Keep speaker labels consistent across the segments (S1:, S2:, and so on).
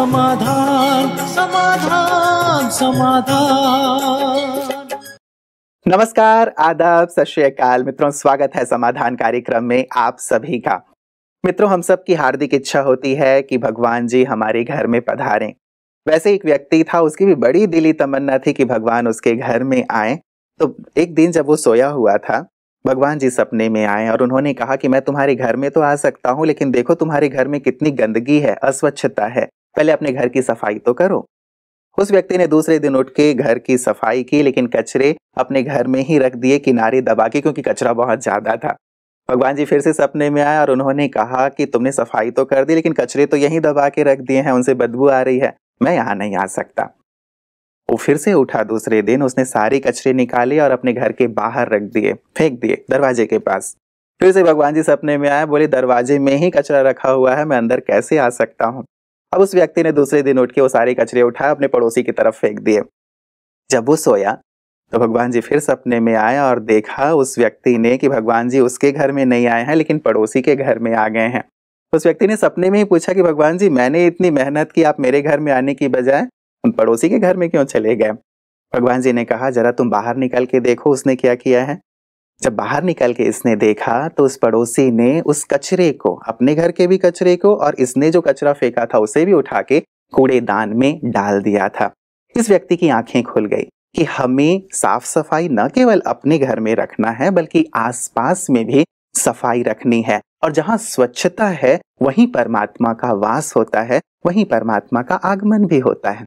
S1: समाधान समाधान समाधान
S2: नमस्कार आदाब सत मित्रों स्वागत है समाधान कार्यक्रम में आप सभी का मित्रों हम सब की हार्दिक इच्छा होती है कि भगवान जी हमारे घर में पधारें वैसे एक व्यक्ति था उसकी भी बड़ी दिली तमन्ना थी कि भगवान उसके घर में आए तो एक दिन जब वो सोया हुआ था भगवान जी सपने में आए और उन्होंने कहा कि मैं तुम्हारे घर में तो आ सकता हूँ लेकिन देखो तुम्हारे घर में कितनी गंदगी है अस्वच्छता है पहले अपने घर की सफाई तो करो उस व्यक्ति ने दूसरे दिन उठ के घर की सफाई की लेकिन कचरे अपने घर में ही रख दिए किनारे दबा के क्योंकि कचरा बहुत ज्यादा था भगवान जी फिर से सपने में आए और उन्होंने कहा कि तुमने सफाई तो कर दी लेकिन कचरे तो यहीं दबा के रख दिए हैं उनसे बदबू आ रही है मैं यहाँ नहीं आ सकता वो फिर से उठा दूसरे दिन उसने सारे कचरे निकाले और अपने घर के बाहर रख दिए फेंक दिए दरवाजे के पास फिर से भगवान जी सपने में आए बोले दरवाजे में ही कचरा रखा हुआ है मैं अंदर कैसे आ सकता हूँ अब उस व्यक्ति ने दूसरे दिन उठ के वो सारे कचरे उठाए अपने पड़ोसी की तरफ फेंक दिए जब वो सोया तो भगवान जी फिर सपने में आया और देखा उस व्यक्ति ने कि भगवान जी उसके घर में नहीं आए हैं लेकिन पड़ोसी के घर में आ गए हैं उस व्यक्ति ने सपने में ही पूछा कि भगवान जी मैंने इतनी मेहनत की आप मेरे घर में आने की बजाय उन पड़ोसी के घर में क्यों चले गए भगवान जी ने कहा जरा तुम बाहर निकल के देखो उसने क्या किया है जब बाहर निकल के इसने देखा तो उस पड़ोसी ने उस कचरे को अपने घर के भी कचरे को और इसने जो कचरा फेंका था उसे भी उठा के कूड़ेदान में डाल दिया था इस व्यक्ति की आंखें खुल गई कि हमें साफ सफाई न केवल अपने घर में रखना है बल्कि आसपास में भी सफाई रखनी है और जहां स्वच्छता है वहीं परमात्मा का वास होता है वहीं परमात्मा का आगमन भी होता है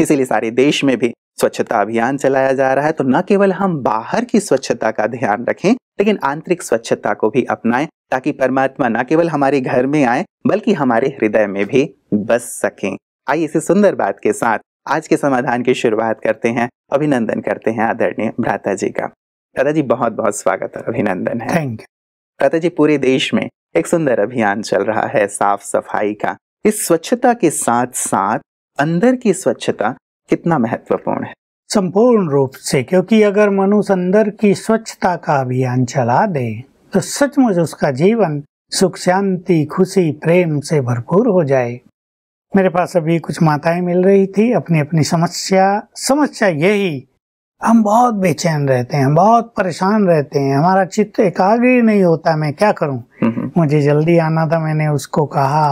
S2: इसीलिए सारे देश में भी स्वच्छता अभियान चलाया जा रहा है तो न केवल हम बाहर की स्वच्छता का ध्यान रखें लेकिन आंतरिक स्वच्छता को भी अपनाएं ताकि परमात्मा न केवल हमारे घर में आए बल्कि हमारे हृदय में भी बस सकें आइए इसी सुंदर बात के साथ आज के समाधान की शुरुआत करते हैं अभिनंदन करते हैं आदरणीय भ्राता जी का दादा जी बहुत बहुत स्वागत और अभिनंदन है थैंक दादा जी पूरे देश में एक सुंदर अभियान चल रहा है साफ सफाई का इस स्वच्छता के साथ साथ अंदर की स्वच्छता कितना महत्वपूर्ण है
S1: संपूर्ण रूप से क्योंकि अगर मनुष्य अंदर की स्वच्छता का अभियान चला दे तो सचमुच उसका जीवन सुख शांति खुशी प्रेम से भरपूर हो जाए मेरे पास अभी कुछ माताएं मिल रही थी अपनी अपनी समस्या समस्या यही हम बहुत बेचैन रहते हैं बहुत परेशान रहते हैं हमारा चित्त एकाग्र नहीं होता मैं क्या करूं हम्म, हम्म। मुझे जल्दी आना था मैंने उसको कहा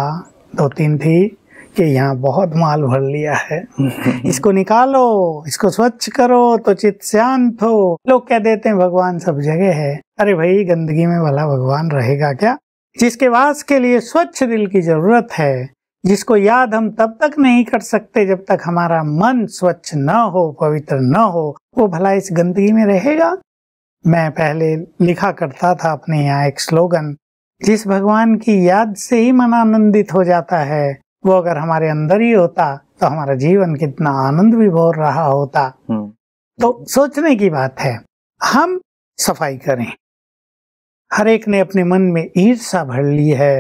S1: दो तीन थी कि यहाँ बहुत माल भर लिया है इसको निकालो इसको स्वच्छ करो तो चित शांत हो लोग कह देते हैं भगवान सब जगह है अरे भाई गंदगी में भला भगवान रहेगा क्या जिसके वास के लिए स्वच्छ दिल की जरूरत है जिसको याद हम तब तक नहीं कर सकते जब तक हमारा मन स्वच्छ न हो पवित्र न हो वो भला इस गंदगी में रहेगा मैं पहले लिखा करता था अपने यहाँ एक स्लोगन जिस भगवान की याद से ही मन आनंदित हो जाता है वो अगर हमारे अंदर ही होता तो हमारा जीवन कितना आनंद भी भोर रहा होता हम्म। तो सोचने की बात है हम सफाई करें हर एक ने अपने मन में ईर्षा भर ली है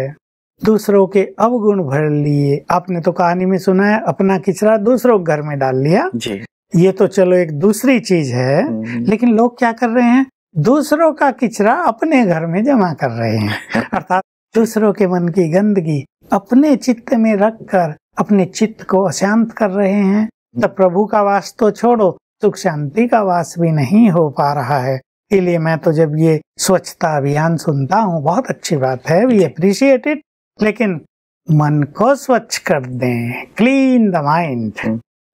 S1: दूसरों के अवगुण भर लिए आपने तो कहानी में सुना है अपना किचरा दूसरों के घर में डाल लिया जी ये तो चलो एक दूसरी चीज है हम्म। लेकिन लोग क्या कर रहे हैं दूसरों का किचरा अपने घर में जमा कर रहे हैं अर्थात दूसरों के मन की गंदगी अपने चित्त में रख कर अपने चित्त को अशांत कर रहे हैं तब तो प्रभु का वास तो छोड़ो सुख शांति का वास भी नहीं हो पा रहा है इसलिए मैं तो जब ये स्वच्छता अभियान सुनता हूँ बहुत अच्छी बात है वी अप्रिशिएट इट लेकिन मन को स्वच्छ कर दें क्लीन द माइंड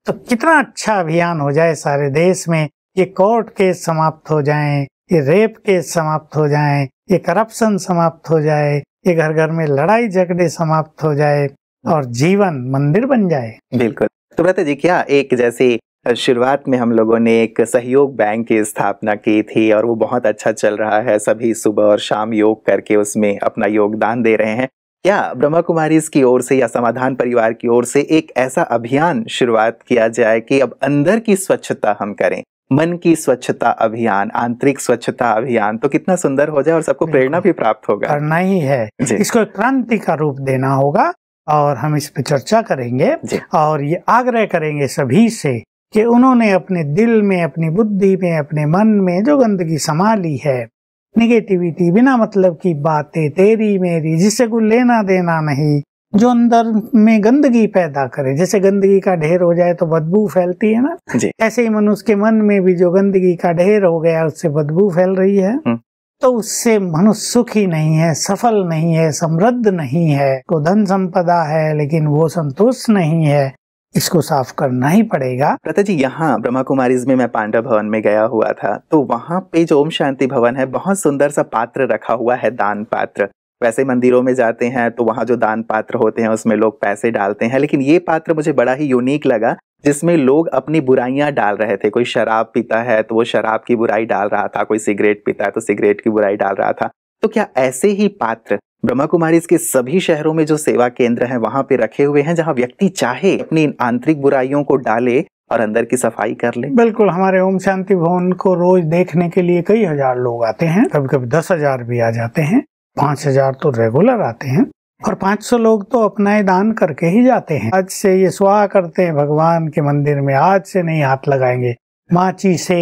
S1: तो कितना अच्छा अभियान हो जाए सारे देश में ये कोर्ट केस समाप्त हो जाएं, ये रेप केस समाप्त हो जाएं, ये करप्शन समाप्त हो जाए कि घर घर में लड़ाई झगड़े समाप्त हो जाए और जीवन मंदिर बन जाए
S2: बिल्कुल तो जी क्या एक जैसे शुरुआत में हम लोगों ने एक सहयोग बैंक की स्थापना की थी और वो बहुत अच्छा चल रहा है सभी सुबह और शाम योग करके उसमें अपना योगदान दे रहे हैं क्या ब्रह्मा कुमारी की ओर से या समाधान परिवार की ओर से एक ऐसा अभियान शुरुआत किया जाए कि अब अंदर की स्वच्छता हम करें मन की स्वच्छता अभियान आंतरिक स्वच्छता अभियान तो कितना सुंदर हो जाए और सबको प्रेरणा भी प्राप्त होगा करना
S1: ही है इसको क्रांति का रूप देना होगा और हम इस पर चर्चा करेंगे और ये आग्रह करेंगे सभी से कि उन्होंने अपने दिल में अपनी बुद्धि में अपने मन में जो गंदगी समा ली है निगेटिविटी बिना मतलब की बातें तेरी मेरी जिससे कोई लेना देना नहीं जो अंदर में गंदगी पैदा करे जैसे गंदगी का ढेर हो जाए तो बदबू फैलती है ना जी। ऐसे ही मनुष्य के मन में भी जो गंदगी का ढेर हो गया उससे बदबू फैल रही है हम्म। तो उससे मनुष्य सुखी नहीं है सफल नहीं है समृद्ध नहीं है को धन संपदा है लेकिन वो संतुष्ट नहीं है इसको साफ करना ही पड़ेगा
S2: प्रता जी यहाँ ब्रह्मा कुमारी में मैं पांडा भवन में गया हुआ था तो वहाँ पे जो ओम शांति भवन है बहुत सुंदर सा पात्र रखा हुआ है दान पात्र वैसे मंदिरों में जाते हैं तो वहाँ जो दान पात्र होते हैं उसमें लोग पैसे डालते हैं लेकिन ये पात्र मुझे बड़ा ही यूनिक लगा जिसमें लोग अपनी बुराइयां डाल रहे थे कोई शराब पीता है तो वो शराब की बुराई डाल रहा था कोई सिगरेट पीता है तो सिगरेट की बुराई डाल रहा था तो क्या ऐसे ही पात्र ब्रह्मा कुमारी के सभी शहरों में जो सेवा केंद्र है वहां पे रखे हुए हैं जहां व्यक्ति चाहे अपनी आंतरिक बुराइयों को डाले और अंदर की सफाई कर ले
S1: बिल्कुल हमारे ओम शांति भवन को रोज देखने के लिए कई हजार लोग आते हैं कभी कभी दस हजार भी आ जाते हैं पाँच हजार तो रेगुलर आते हैं और 500 लोग तो अपना ही दान करके ही जाते हैं आज से ये स्वाह करते हैं भगवान के मंदिर में आज से नहीं हाथ लगाएंगे माची से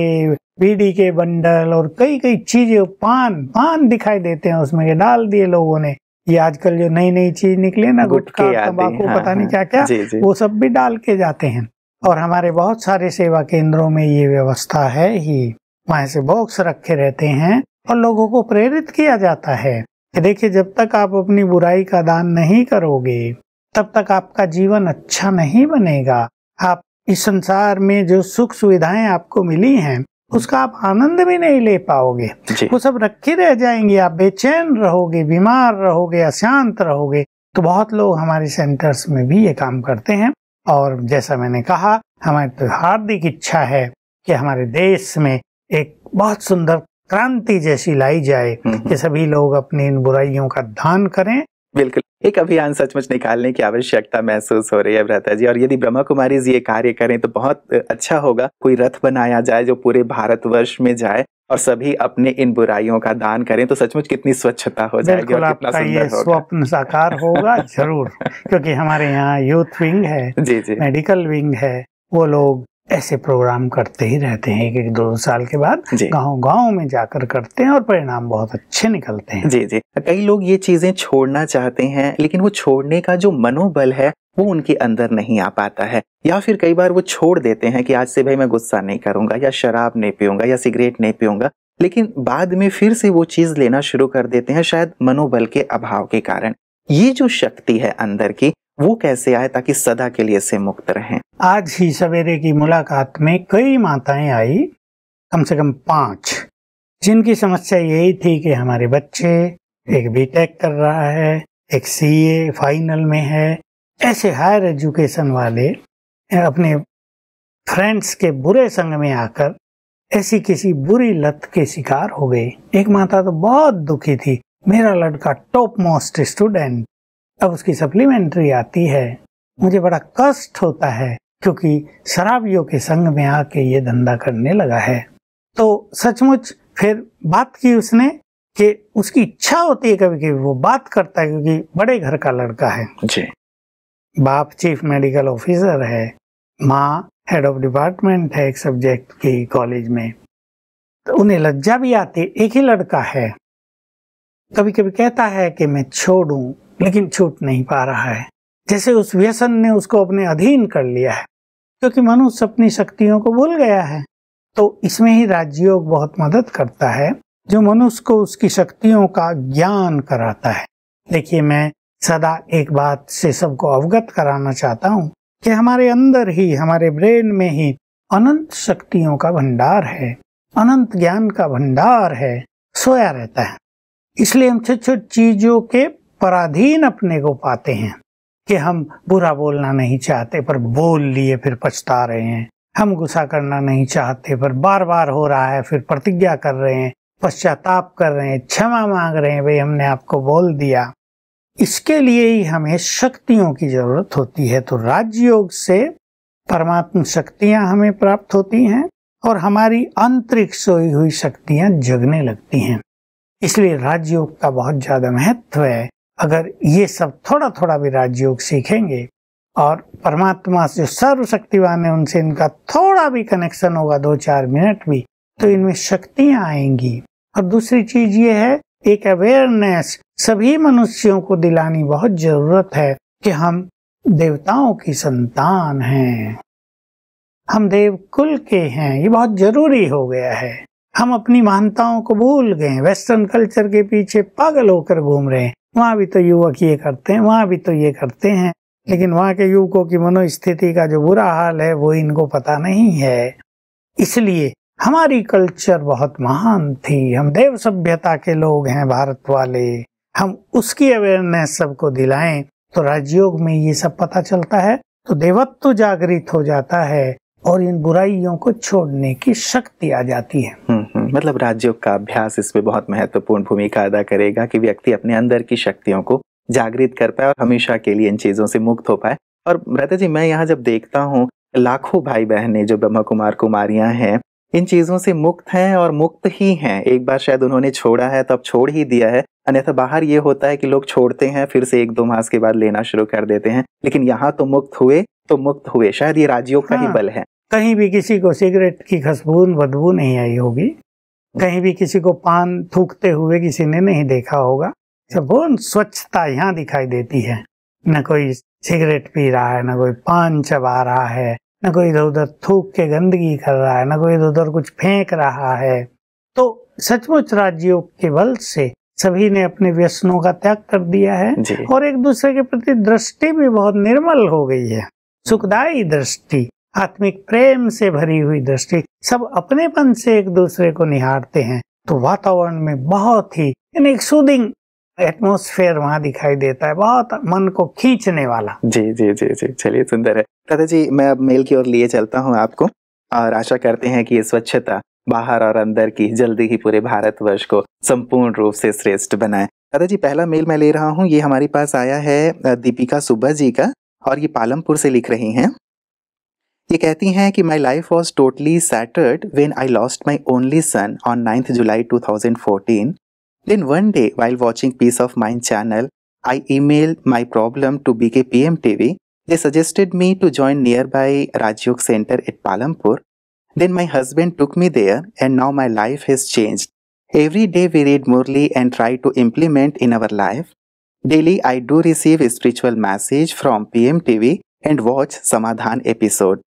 S1: बीडी के बंडल और कई कई चीजें पान पान दिखाई देते हैं उसमें ये डाल दिए लोगों ने ये आजकल जो नई नई चीज निकली ना गुटखा तम्बाकू हाँ, पता नहीं हाँ। क्या क्या जी, जी। वो सब भी डाल के जाते हैं और हमारे बहुत सारे सेवा केंद्रों में ये व्यवस्था है ही वहां से बॉक्स रखे रहते हैं और लोगों को प्रेरित किया जाता है देखिए जब तक आप अपनी बुराई का दान नहीं करोगे तब तक आपका जीवन अच्छा नहीं बनेगा आप इस संसार में जो सुख सुविधाएं आपको मिली हैं उसका आप आनंद भी नहीं ले पाओगे वो सब रखे रह जाएंगे आप बेचैन रहोगे बीमार रहोगे अशांत रहोगे तो बहुत लोग हमारे सेंटर्स में भी ये काम करते हैं और जैसा मैंने कहा हमारी तो हार्दिक इच्छा है कि हमारे देश में एक बहुत सुंदर क्रांति जैसी लाई जाए कि हम्म। सभी लोग अपनी इन बुराइयों
S2: का दान करें बिल्कुल एक अभियान सचमुच निकालने की आवश्यकता महसूस हो रही है भ्रता जी और यदि ब्रह्मा कुमारी जी ये कार्य करें तो बहुत अच्छा होगा कोई रथ बनाया जाए जो पूरे भारत वर्ष में जाए और सभी अपने इन बुराइयों का दान करें तो सचमुच कितनी स्वच्छता हो जाएगी और कितना सुंदर होगा
S1: स्वप्न साकार होगा जरूर क्योंकि हमारे यहाँ यूथ विंग है जी जी मेडिकल विंग है वो लोग ऐसे प्रोग्राम करते ही रहते हैं एक एक दो
S2: साल के बाद गांव गांव में जाकर करते हैं और परिणाम बहुत अच्छे निकलते हैं जी जी कई लोग ये चीजें छोड़ना चाहते हैं लेकिन वो छोड़ने का जो मनोबल है वो उनके अंदर नहीं आ पाता है या फिर कई बार वो छोड़ देते हैं कि आज से भाई मैं गुस्सा नहीं करूंगा या शराब नहीं पीऊंगा या सिगरेट नहीं पीऊंगा लेकिन बाद में फिर से वो चीज लेना शुरू कर देते हैं शायद मनोबल के अभाव के कारण ये जो शक्ति है अंदर की वो कैसे आए ताकि सदा के लिए से मुक्त रहें
S1: आज ही सवेरे की मुलाकात में कई माताएं आई कम से कम पांच जिनकी समस्या यही थी कि हमारे बच्चे एक बीटेक कर रहा है एक सीए फाइनल में है ऐसे हायर एजुकेशन वाले अपने फ्रेंड्स के बुरे संग में आकर ऐसी किसी बुरी लत के शिकार हो गई एक माता तो बहुत दुखी थी मेरा लड़का टॉप मोस्ट स्टूडेंट अब उसकी सप्लीमेंट्री आती है मुझे बड़ा कष्ट होता है क्योंकि शराबियों के संग में आके ये धंधा करने लगा है तो सचमुच फिर बात की उसने कि उसकी इच्छा होती है कभी कभी वो बात करता है क्योंकि बड़े घर का लड़का है जी बाप चीफ मेडिकल ऑफिसर है माँ हेड ऑफ डिपार्टमेंट है एक सब्जेक्ट की कॉलेज में तो उन्हें लज्जा भी आती एक ही लड़का है कभी कभी कहता है कि मैं छोड़ू लेकिन छूट नहीं पा रहा है जैसे उस व्यसन ने उसको अपने अधीन कर लिया है क्योंकि मनुष्य अपनी शक्तियों को भूल गया है तो इसमें ही राजयोग बहुत मदद करता है जो मनुष्य को उसकी शक्तियों का ज्ञान कराता है देखिए मैं सदा एक बात से सबको अवगत कराना चाहता हूँ कि हमारे अंदर ही हमारे ब्रेन में ही अनंत शक्तियों का भंडार है अनंत ज्ञान का भंडार है सोया रहता है इसलिए हम छोटी छोटी चीजों के पराधीन अपने को पाते हैं कि हम बुरा बोलना नहीं चाहते पर बोल लिए फिर पछता रहे हैं हम गुस्सा करना नहीं चाहते पर बार बार हो रहा है फिर प्रतिज्ञा कर रहे हैं पश्चाताप कर रहे हैं क्षमा मांग रहे हैं भाई हमने आपको बोल दिया इसके लिए ही हमें शक्तियों की जरूरत होती है तो राजयोग से परमात्म शक्तियां हमें प्राप्त होती हैं और हमारी आंतरिक सोई हुई शक्तियां जगने लगती हैं इसलिए राजयोग का बहुत ज्यादा महत्व है अगर ये सब थोड़ा थोड़ा भी राजयोग सीखेंगे और परमात्मा जो सर्वशक्तिवान है उनसे इनका थोड़ा भी कनेक्शन होगा दो चार मिनट भी तो इनमें शक्तियां आएंगी और दूसरी चीज ये है एक अवेयरनेस सभी मनुष्यों को दिलानी बहुत जरूरत है कि हम देवताओं की संतान हैं हम देव कुल के हैं ये बहुत जरूरी हो गया है हम अपनी महानताओं को भूल गए वेस्टर्न कल्चर के पीछे पागल होकर घूम रहे हैं वहाँ भी तो युवक ये करते हैं वहां भी तो ये करते हैं लेकिन वहाँ के युवकों की मनोस्थिति का जो बुरा हाल है वो इनको पता नहीं है इसलिए हमारी कल्चर बहुत महान थी हम देव सभ्यता के लोग हैं भारत वाले हम उसकी अवेयरनेस सबको दिलाएं तो राजयोग में ये सब पता चलता है तो देवत्व जागृत हो जाता है और इन बुराइयों को छोड़ने की शक्ति आ जाती है
S2: हम्म। मतलब राज्यों का अभ्यास इसमें बहुत महत्वपूर्ण भूमिका अदा करेगा कि व्यक्ति अपने अंदर की शक्तियों को जागृत कर पाए और हमेशा के लिए इन चीज़ों से मुक्त हो पाए और रता जी मैं यहाँ जब देखता हूँ लाखों भाई बहने जो ब्रह्म कुमार कुमारियाँ हैं इन चीज़ों से मुक्त हैं और मुक्त ही हैं एक बार शायद उन्होंने छोड़ा है तो अब छोड़ ही दिया है अन्यथा बाहर ये होता है कि लोग छोड़ते हैं फिर से एक दो मास के बाद लेना शुरू कर देते हैं लेकिन यहाँ तो मुक्त हुए तो मुक्त हुए शायद ये का हाँ। का ही हाँ। बल है
S1: कहीं भी किसी को सिगरेट की खसबून बदबू नहीं आई होगी कहीं भी किसी को पान थूकते हुए किसी ने नहीं देखा होगा संपूर्ण स्वच्छता यहाँ दिखाई देती है न कोई सिगरेट पी रहा है न कोई पान चबा रहा है न कोई इधर उधर थूक के गंदगी कर रहा है न कोई इधर उधर कुछ फेंक रहा है तो सचमुच राज्यों के बल से सभी ने अपने व्यसनों का त्याग कर दिया है और एक दूसरे के प्रति दृष्टि भी बहुत निर्मल हो गई है सुखदायी दृष्टि आत्मिक प्रेम से भरी हुई दृष्टि सब अपनेपन से एक दूसरे को निहारते हैं तो वातावरण में बहुत ही यानी एक सुदिंग एटमोस्फेयर वहाँ दिखाई देता है बहुत मन को खींचने वाला
S2: जी जी जी जी चलिए सुंदर है दादा जी मैं अब मेल की ओर लिए चलता हूँ आपको और आशा करते हैं कि ये स्वच्छता बाहर और अंदर की जल्दी ही पूरे भारतवर्ष को संपूर्ण रूप से श्रेष्ठ बनाए दादा जी पहला मेल मैं ले रहा हूँ ये हमारे पास आया है दीपिका सुब्बा जी का और ये पालमपुर से लिख रही हैं ये कहती हैं कि my life was totally shattered when I lost my only son on ninth July two thousand fourteen then one day while watching Peace of Mind channel I email my problem to B K P M T V they suggested me to join near by Rajyoga centre at Palampur then my husband took me there and now my life has change every day we read Morli and try to implement in our life daily I do receive spiritual message from P M T V and watch Samadhan episode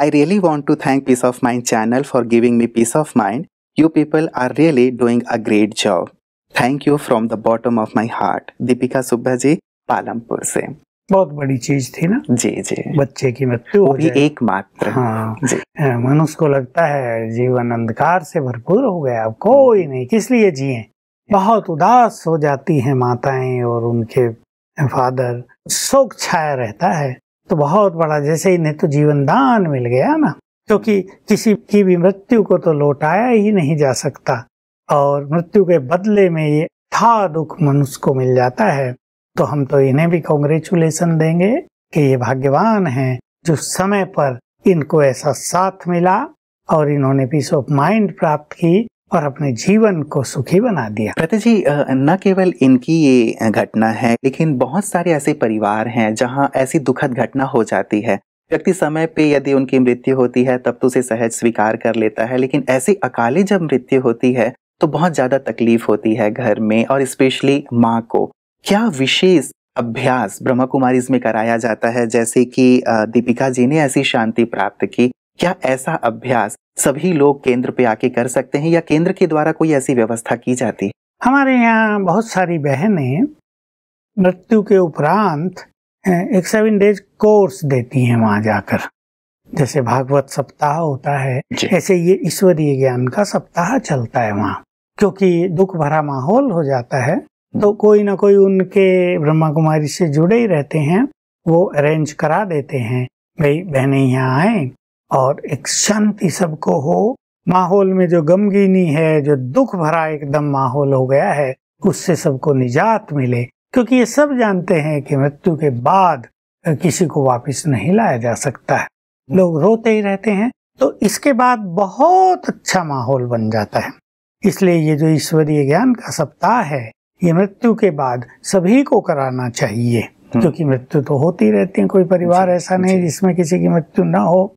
S2: I really want to thank Peace of Mind channel for giving me peace of mind. You people are really doing a great job. Thank you from the bottom of my heart. Deepika Subha ji Palampur se.
S1: बहुत बड़ी चीज थी ना जी जी बच्चे की मृत्यु हो भी
S2: एकमात्र
S1: हाँ मनुष्य को लगता है जीवन अंधकार से भरपूर हो गया अब कोई नहीं किस लिए जिए बहुत उदास हो जाती हैं माताएं और उनके फादर शोक छाया रहता है तो बहुत बड़ा जैसे इन्हें तो जीवन दान मिल गया ना क्योंकि तो किसी की भी मृत्यु को तो लौटाया ही नहीं जा सकता और मृत्यु के बदले में ये था दुख मनुष्य को मिल जाता है तो हम तो इन्हें भी कॉन्ग्रेचुलेसन देंगे कि ये भाग्यवान हैं जो समय पर इनको ऐसा साथ मिला और इन्होंने पीस ऑफ माइंड प्राप्त की और अपने जीवन को सुखी बना दिया
S2: प्रति जी न केवल इनकी ये घटना है लेकिन बहुत सारे ऐसे परिवार हैं जहाँ ऐसी दुखद घटना हो जाती है व्यक्ति समय पे यदि उनकी मृत्यु होती है तब तो उसे सहज स्वीकार कर लेता है लेकिन ऐसी अकाली जब मृत्यु होती है तो बहुत ज़्यादा तकलीफ होती है घर में और स्पेशली माँ को क्या विशेष अभ्यास ब्रह्म कुमारी में कराया जाता है जैसे कि दीपिका जी ने ऐसी शांति प्राप्त की क्या ऐसा अभ्यास सभी लोग केंद्र पे आके कर सकते हैं या केंद्र के द्वारा कोई ऐसी व्यवस्था की जाती है
S1: हमारे यहाँ बहुत सारी बहनें मृत्यु के उपरांत एक सेवन डेज कोर्स देती हैं वहां जाकर जैसे भागवत सप्ताह होता है ऐसे ये ईश्वरीय ज्ञान का सप्ताह चलता है वहाँ क्योंकि दुख भरा माहौल हो जाता है तो हम्म। कोई ना कोई उनके ब्रह्मा कुमारी से जुड़े ही रहते हैं वो अरेंज करा देते हैं भाई बहने यहाँ आए और एक शांति सबको हो माहौल में जो गमगीनी है जो दुख भरा एकदम माहौल हो गया है उससे सबको निजात मिले क्योंकि ये सब जानते हैं कि मृत्यु के बाद किसी को वापस नहीं लाया जा सकता है लोग रोते ही रहते हैं तो इसके बाद बहुत अच्छा माहौल बन जाता है इसलिए ये जो ईश्वरीय ज्ञान का सप्ताह है ये मृत्यु के बाद सभी को कराना चाहिए हम्म। क्योंकि मृत्यु तो होती रहती है कोई परिवार ऐसा नहीं जिसमें किसी की मृत्यु ना हो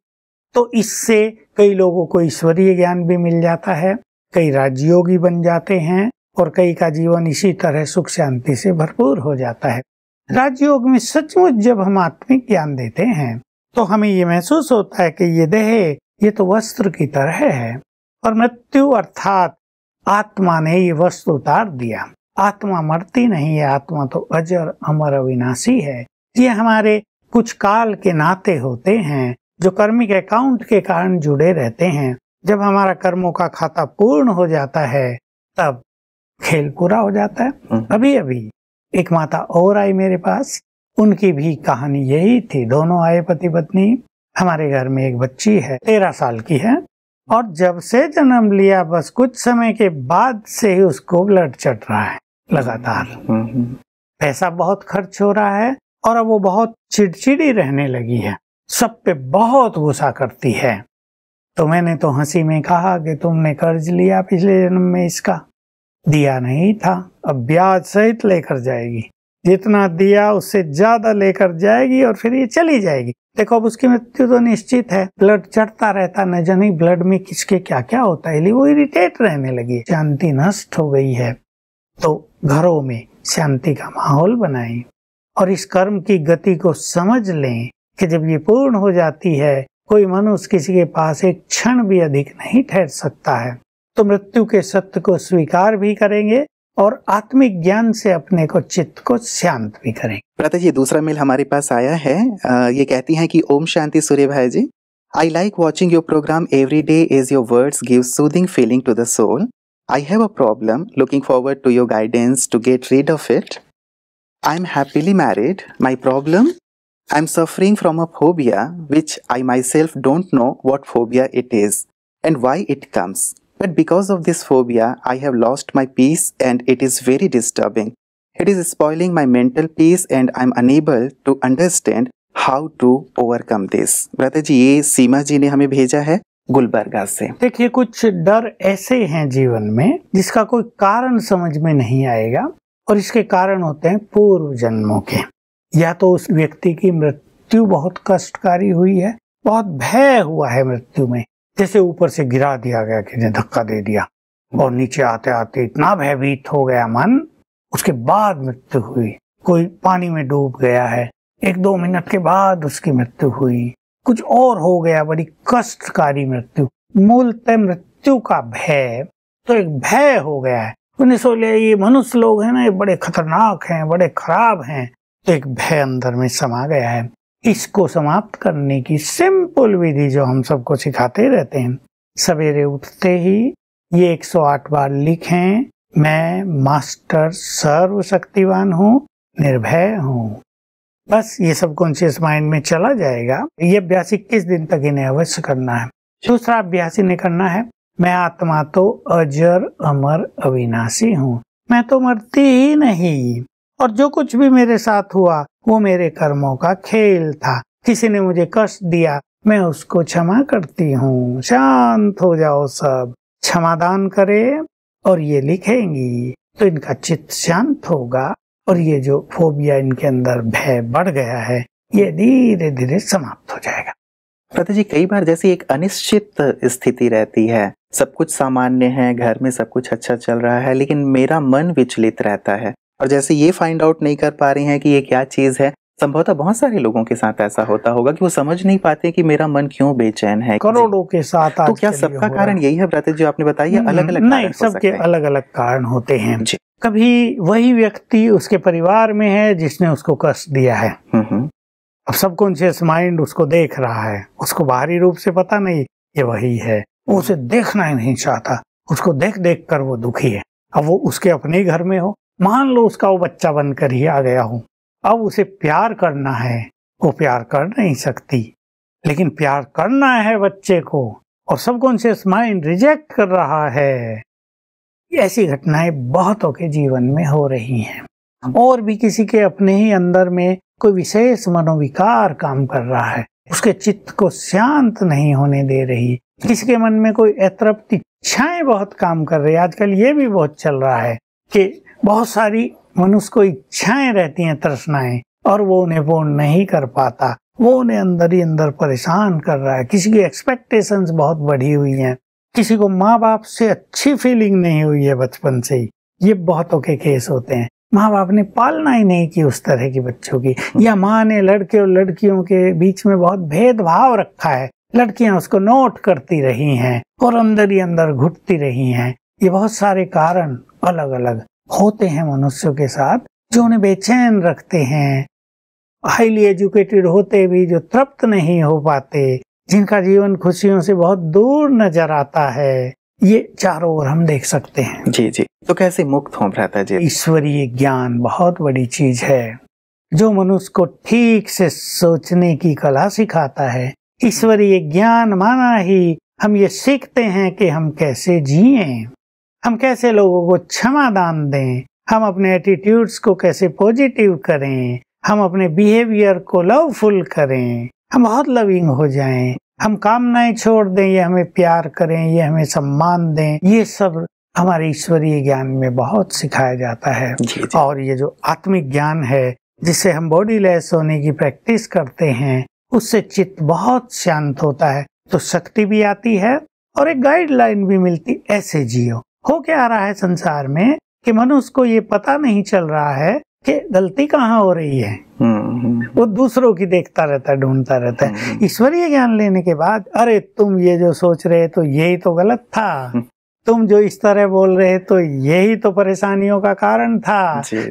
S1: तो इससे कई लोगों को ईश्वरीय ज्ञान भी मिल जाता है कई राजयोगी बन जाते हैं और कई का जीवन इसी तरह सुख शांति से भरपूर हो जाता है राजयोग में सचमुच जब हम आत्मिक ज्ञान देते हैं तो हमें ये महसूस होता है कि ये देह ये तो वस्त्र की तरह है और मृत्यु अर्थात आत्मा ने ये वस्त्र उतार दिया आत्मा मरती नहीं है आत्मा तो अजर अमर अविनाशी है ये हमारे कुछ काल के नाते होते हैं जो कर्मिक अकाउंट के कारण जुड़े रहते हैं जब हमारा कर्मों का खाता पूर्ण हो जाता है तब खेल पूरा हो जाता है हम्म। अभी अभी एक माता और आई मेरे पास उनकी भी कहानी यही थी दोनों आए पति पत्नी हमारे घर में एक बच्ची है तेरह साल की है और जब से जन्म लिया बस कुछ समय के बाद से ही उसको ब्लड चट रहा है लगातार हम्म, हम्म। पैसा बहुत खर्च हो रहा है और अब वो बहुत चिड़चिड़ी रहने लगी है सब पे बहुत गुस्सा करती है तो मैंने तो हंसी में कहा कि तुमने कर्ज लिया पिछले जन्म में इसका दिया नहीं था अब ब्याज सहित लेकर जाएगी जितना दिया उससे ज्यादा लेकर जाएगी और फिर ये चली जाएगी देखो अब उसकी मृत्यु तो निश्चित है ब्लड चढ़ता रहता न जाने ब्लड में किसके क्या क्या होता है वो इरिटेट रहने लगी शांति नष्ट हो गई है तो घरों में शांति का माहौल बनाए और इस कर्म की गति को समझ लें कि जब ये पूर्ण हो जाती है कोई मनुष्य किसी के पास एक क्षण भी अधिक नहीं ठहर सकता है तो मृत्यु के सत्य को स्वीकार भी करेंगे और आत्मिक ज्ञान से अपने को चित्त को शांत भी
S2: करेंगे प्रत जी दूसरा मेल हमारे पास आया है आ, ये कहती है कि ओम Shanti Surya bhai ji I like watching your programme every day is your words give soothing feeling to the soul I have a problem looking forward to your guidance to get rid of it I am happily married my problem I am suffering from a phobia which I myself don't know what phobia it is and why it comes. But because of this phobia, I have lost my peace and it is very disturbing. It is spoiling my mental peace and I'm unable to understand how to overcome this brother ji ये सीमा जी ने हमें भेजा है गुलबर्गा से
S1: देखिए कुछ डर ऐसे हैं जीवन में जिसका कोई कारण समझ में नहीं आएगा और इसके कारण होते हैं पूर्व जन्मों के या तो उस व्यक्ति की मृत्यु बहुत कष्टकारी हुई है बहुत भय हुआ है मृत्यु में जैसे ऊपर से गिरा दिया गया कि धक्का दे दिया और नीचे आते आते इतना भयभीत हो गया मन उसके बाद मृत्यु हुई कोई पानी में डूब गया है एक दो मिनट के बाद उसकी मृत्यु हुई कुछ और हो गया बड़ी कष्टकारी मृत्यु मूलतः मृत्यु का भय तो एक भय हो गया है उन्हें सोच लिया ये मनुष्य लोग हैं ना ये बड़े खतरनाक हैं बड़े खराब हैं एक भय अंदर में समा गया है इसको समाप्त करने की सिंपल विधि जो हम सबको सिखाते रहते हैं सवेरे उठते ही ये 108 बार लिखें मैं मास्टर सर्वशक्तिवान हूँ निर्भय हूँ बस ये सब कॉन्शियस माइंड में चला जाएगा ये अभ्यास इक्कीस दिन तक इन्हें अवश्य करना है दूसरा अभ्यास इन्हें करना है मैं आत्मा तो अजर अमर अविनाशी हूँ मैं तो मरती ही नहीं और जो कुछ भी मेरे साथ हुआ वो मेरे कर्मों का खेल था किसी ने मुझे कष्ट दिया मैं उसको क्षमा करती हूँ शांत हो जाओ सब क्षमादान करे और ये लिखेंगी तो इनका चित्त शांत होगा और ये जो फोबिया इनके अंदर भय बढ़ गया है ये धीरे धीरे समाप्त
S2: हो जाएगा प्रति जी कई बार जैसे एक अनिश्चित स्थिति रहती है सब कुछ सामान्य है घर में सब कुछ अच्छा चल रहा है लेकिन मेरा मन विचलित रहता है और जैसे ये फाइंड आउट नहीं कर पा रहे हैं कि ये क्या चीज़ है संभवतः बहुत सारे लोगों के साथ ऐसा होता होगा कि वो समझ नहीं पाते कि मेरा मन क्यों बेचैन है करोड़ों के साथ तो क्या सबका कारण यही है ब्राते जी आपने बताया हम्म, अलग अलग नहीं सबके
S1: अलग अलग कारण होते हैं कभी वही व्यक्ति उसके परिवार में है जिसने उसको कष्ट दिया है हम्म, हम्म। अब सबकॉन्शियस माइंड उसको देख रहा है उसको बाहरी रूप से पता नहीं ये वही है वो उसे देखना ही नहीं चाहता उसको देख देख कर वो दुखी है अब वो उसके अपने घर में हो मान लो उसका वो बच्चा बनकर ही आ गया हो अब उसे प्यार करना है वो प्यार कर नहीं सकती लेकिन प्यार करना है बच्चे को और सबकॉन्शियस माइंड रिजेक्ट कर रहा है ऐसी घटनाएं बहुतों के जीवन में हो रही हैं और भी किसी के अपने ही अंदर में कोई विशेष मनोविकार काम कर रहा है उसके चित्त को शांत नहीं होने दे रही किसी के मन में कोई अतृप्त इच्छाएं बहुत काम कर रही है आजकल ये भी बहुत चल रहा है कि बहुत सारी मनुष्य को इच्छाएं रहती हैं तृष्णाएं और वो उन्हें पूर्ण नहीं कर पाता वो उन्हें अंदर ही अंदर परेशान कर रहा है किसी की एक्सपेक्टेशंस बहुत बढ़ी हुई हैं किसी को माँ बाप से अच्छी फीलिंग नहीं हुई है बचपन से ही ये बहुतों के केस होते हैं माँ बाप ने पालना ही नहीं की उस तरह की बच्चों की या माँ ने लड़के और लड़कियों के बीच में बहुत भेदभाव रखा है लड़कियां उसको नोट करती रही हैं और अंदर ही अंदर घुटती रही हैं ये बहुत सारे कारण अलग अलग होते हैं मनुष्यों के साथ जो उन्हें बेचैन रखते हैं हाईली एजुकेटेड होते भी जो तृप्त नहीं हो पाते जिनका जीवन खुशियों से बहुत दूर नजर आता है ये चारों ओर हम देख सकते हैं
S2: जी जी तो कैसे मुक्त हो भ्राता जी ईश्वरीय
S1: ज्ञान बहुत बड़ी चीज है जो मनुष्य को ठीक से सोचने की कला सिखाता है ईश्वरीय ज्ञान माना ही हम ये सीखते हैं कि हम कैसे जिए हम कैसे लोगों को क्षमा दान दें हम अपने एटीट्यूड्स को कैसे पॉजिटिव करें हम अपने बिहेवियर को लवफुल करें हम बहुत लविंग हो जाएं हम कामनाएं छोड़ दें ये हमें प्यार करें ये हमें सम्मान दें ये सब हमारे ईश्वरीय ज्ञान में बहुत सिखाया जाता है जी जी। और ये जो आत्मिक ज्ञान है जिससे हम बॉडी लेस होने की प्रैक्टिस करते हैं उससे चित्त बहुत शांत होता है तो शक्ति भी आती है और एक गाइडलाइन भी मिलती ऐसे जियो हो क्या रहा है संसार में कि मनुष्य को ये पता नहीं चल रहा है कि गलती कहाँ हो रही है हम्म। वो दूसरों की देखता रहता है ढूंढता रहता है हम्म। ईश्वरीय ज्ञान लेने के बाद अरे तुम ये जो सोच रहे तो यही तो गलत था हम्म। तुम जो इस तरह बोल रहे तो यही तो परेशानियों का कारण था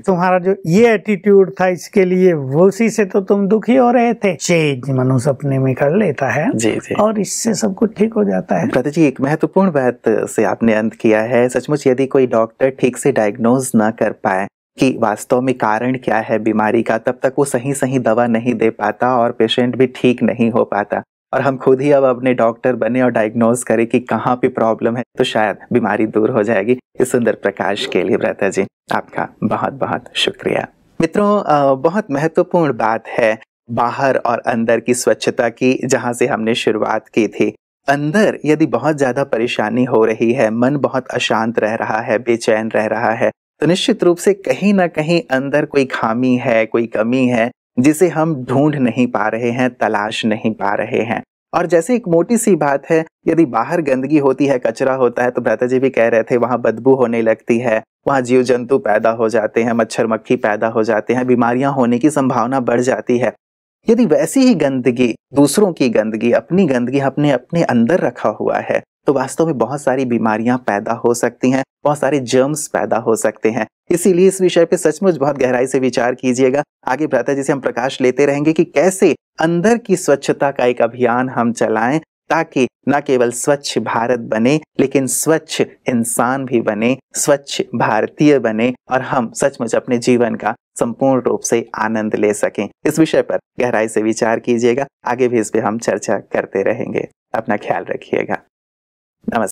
S1: तुम्हारा जो ये एटीट्यूड था इसके लिए उसी से तो तुम दुखी हो रहे थे चेंज मनुष्य अपने में कर लेता है जी जी और इससे सब कुछ ठीक हो जाता
S2: है प्रति जी एक महत्वपूर्ण बात से आपने अंत किया है सचमुच यदि कोई डॉक्टर ठीक से डायग्नोज न कर पाए कि वास्तव में कारण क्या है बीमारी का तब तक वो सही सही दवा नहीं दे पाता और पेशेंट भी ठीक नहीं हो पाता और हम खुद ही अब अपने डॉक्टर बने और डायग्नोज करें कि कहाँ पे प्रॉब्लम है तो शायद बीमारी दूर हो जाएगी इस सुंदर प्रकाश के लिए व्रता जी आपका बहुत बहुत शुक्रिया मित्रों बहुत महत्वपूर्ण बात है बाहर और अंदर की स्वच्छता की जहाँ से हमने शुरुआत की थी अंदर यदि बहुत ज़्यादा परेशानी हो रही है मन बहुत अशांत रह रहा है बेचैन रह रहा है तो निश्चित रूप से कहीं ना कहीं अंदर कोई खामी है कोई कमी है जिसे हम ढूंढ नहीं पा रहे हैं तलाश नहीं पा रहे हैं और जैसे एक मोटी सी बात है यदि बाहर गंदगी होती है कचरा होता है तो भ्राता जी भी कह रहे थे वहाँ बदबू होने लगती है वहाँ जीव जंतु पैदा हो जाते हैं मच्छर मक्खी पैदा हो जाते हैं बीमारियां होने की संभावना बढ़ जाती है यदि वैसी ही गंदगी दूसरों की गंदगी अपनी गंदगी अपने अपने अंदर रखा हुआ है तो वास्तव में बहुत सारी बीमारियां पैदा हो सकती हैं बहुत सारे जर्म्स पैदा हो सकते हैं इसीलिए इस विषय पे सचमुच बहुत गहराई से विचार कीजिएगा आगे भ्राता जी से हम प्रकाश लेते रहेंगे कि कैसे अंदर की स्वच्छता का एक अभियान हम चलाएं ताकि न केवल स्वच्छ भारत बने लेकिन स्वच्छ इंसान भी बने स्वच्छ भारतीय बने और हम सचमुच अपने जीवन का संपूर्ण रूप से आनंद ले सकें इस विषय पर गहराई से विचार कीजिएगा आगे भी इस पर हम चर्चा करते रहेंगे अपना ख्याल रखिएगा Namaste.